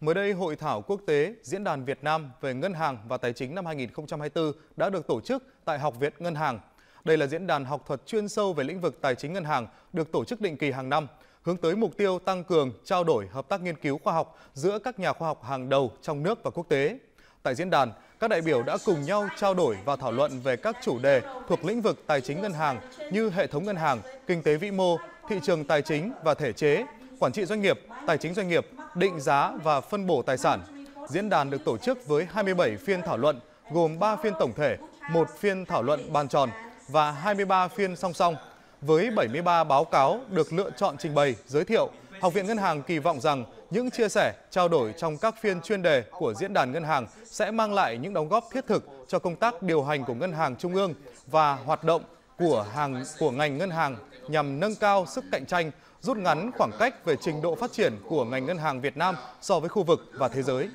Mới đây, Hội thảo quốc tế Diễn đàn Việt Nam về Ngân hàng và Tài chính năm 2024 đã được tổ chức tại Học viện Ngân hàng. Đây là diễn đàn học thuật chuyên sâu về lĩnh vực tài chính ngân hàng được tổ chức định kỳ hàng năm, hướng tới mục tiêu tăng cường trao đổi hợp tác nghiên cứu khoa học giữa các nhà khoa học hàng đầu trong nước và quốc tế. Tại diễn đàn, các đại biểu đã cùng nhau trao đổi và thảo luận về các chủ đề thuộc lĩnh vực tài chính ngân hàng như hệ thống ngân hàng, kinh tế vĩ mô, thị trường tài chính và thể chế, quản trị doanh nghiệp, tài chính doanh nghiệp, định giá và phân bổ tài sản. Diễn đàn được tổ chức với 27 phiên thảo luận, gồm 3 phiên tổng thể, 1 phiên thảo luận bàn tròn và 23 phiên song song, với 73 báo cáo được lựa chọn trình bày, giới thiệu. Học viện Ngân hàng kỳ vọng rằng những chia sẻ, trao đổi trong các phiên chuyên đề của Diễn đàn Ngân hàng sẽ mang lại những đóng góp thiết thực cho công tác điều hành của Ngân hàng Trung ương và hoạt động của hàng của ngành ngân hàng nhằm nâng cao sức cạnh tranh, rút ngắn khoảng cách về trình độ phát triển của ngành ngân hàng Việt Nam so với khu vực và thế giới.